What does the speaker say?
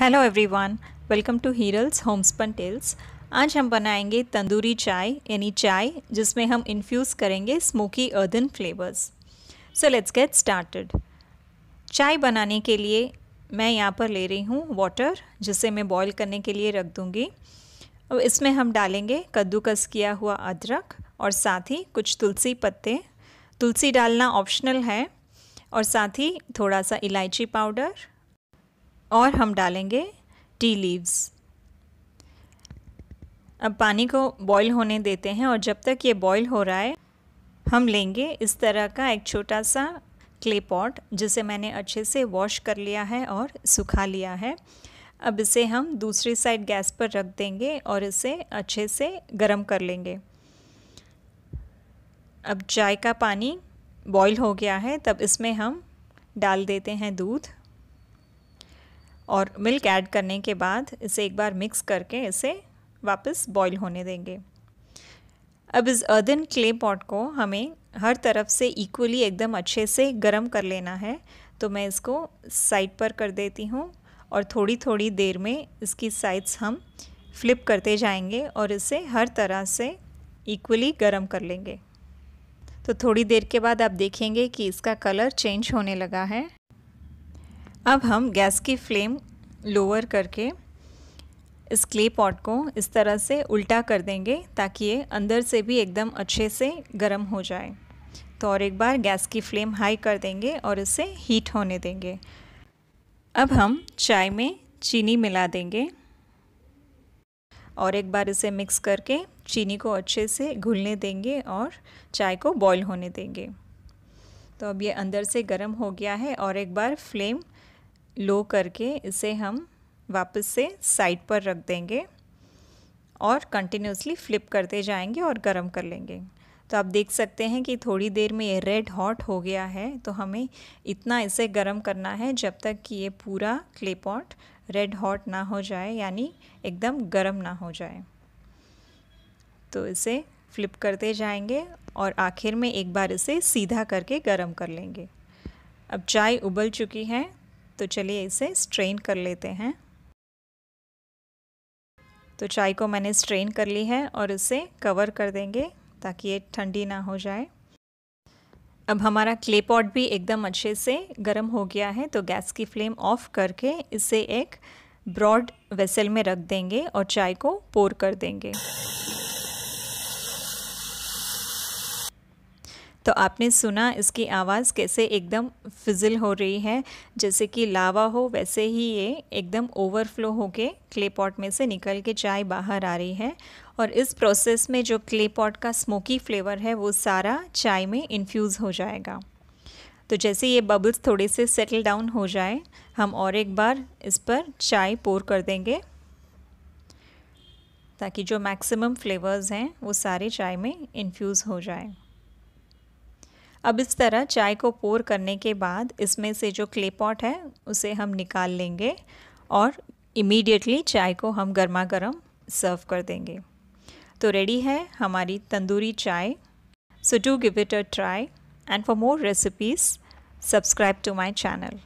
hello everyone welcome to Hiral's homespun tales आज हम बनाएंगे तंदूरी चाय यानी चाय जिसमें हम इन्फ्यूज़ करेंगे smoky earthen flavours so let's get started चाय बनाने के लिए मैं यहाँ पर ले रही हूँ वाटर जिसे मैं बॉईल करने के लिए रख दूँगी अब इसमें हम डालेंगे कद्दूकस किया हुआ अदरक और साथ ही कुछ तुलसी पत्ते तुलसी डालना ऑप्शनल है और साथ ही थोड़ा सा इलायची पाउडर और हम डालेंगे टी लीव्स अब पानी को बॉईल होने देते हैं और जब तक ये बॉईल हो रहा है हम लेंगे इस तरह का एक छोटा सा क्ले पॉट जिसे मैंने अच्छे से वॉश कर लिया है और सुखा लिया है अब इसे हम दूसरी साइड गैस पर रख देंगे और इसे अच्छे से गर्म कर लेंगे अब चाय का पानी बॉईल हो गया है तब इसमें हम डाल देते हैं दूध और मिल्क ऐड करने के बाद इसे एक बार मिक्स करके इसे वापस बॉईल होने देंगे अब इस अर्दन क्ले पॉट को हमें हर तरफ से इक्वली एकदम अच्छे से गर्म कर लेना है तो मैं इसको साइड पर कर देती हूँ और थोड़ी थोड़ी देर में इसकी साइड्स हम फ्लिप करते जाएंगे और इसे हर तरह से इक्वली गर्म कर लेंगे तो थोड़ी देर के बाद आप देखेंगे कि इसका कलर चेंज होने लगा है अब हम गैस की फ्लेम लोअर करके इस क्ले पॉट को इस तरह से उल्टा कर देंगे ताकि ये अंदर से भी एकदम अच्छे से गर्म हो जाए तो और एक बार गैस की फ्लेम हाई कर देंगे और इसे हीट होने देंगे अब हम चाय में चीनी मिला देंगे और एक बार इसे मिक्स करके चीनी को अच्छे से घुलने देंगे और चाय को बॉईल होने देंगे तो अब ये अंदर से गर्म हो गया है और एक बार फ्लेम लो करके इसे हम वापस से साइड पर रख देंगे और कंटिन्यूसली फ्लिप करते जाएंगे और गर्म कर लेंगे तो आप देख सकते हैं कि थोड़ी देर में ये रेड हॉट हो गया है तो हमें इतना इसे गर्म करना है जब तक कि ये पूरा क्ले पॉट रेड हॉट ना हो जाए यानी एकदम गर्म ना हो जाए तो इसे फ्लिप करते जाएंगे और आखिर में एक बार इसे सीधा करके गर्म कर लेंगे अब चाय उबल चुकी है तो चलिए इसे स्ट्रेन कर लेते हैं तो चाय को मैंने स्ट्रेन कर ली है और इसे कवर कर देंगे ताकि ये ठंडी ना हो जाए अब हमारा क्ले पॉट भी एकदम अच्छे से गर्म हो गया है तो गैस की फ्लेम ऑफ करके इसे एक ब्रॉड वेसल में रख देंगे और चाय को पोर कर देंगे तो आपने सुना इसकी आवाज़ कैसे एकदम फिजल हो रही है जैसे कि लावा हो वैसे ही ये एकदम ओवरफ्लो होके क्ले पॉट में से निकल के चाय बाहर आ रही है और इस प्रोसेस में जो क्ले पॉट का स्मोकी फ्लेवर है वो सारा चाय में इन्फ्यूज़ हो जाएगा तो जैसे ये बबल्स थोड़े से सेटल डाउन हो जाए हम और एक बार इस पर चाय पोर कर देंगे ताकि जो मैक्सिमम फ्लेवर्स हैं वो सारे चाय में इन्फ्यूज़ हो जाए अब इस तरह चाय को पोर करने के बाद इसमें से जो क्ले पॉट है उसे हम निकाल लेंगे और इमीडिएटली चाय को हम गर्मा गर्म सर्व कर देंगे तो रेडी है हमारी तंदूरी चाय so do give it a try and for more recipes subscribe to my channel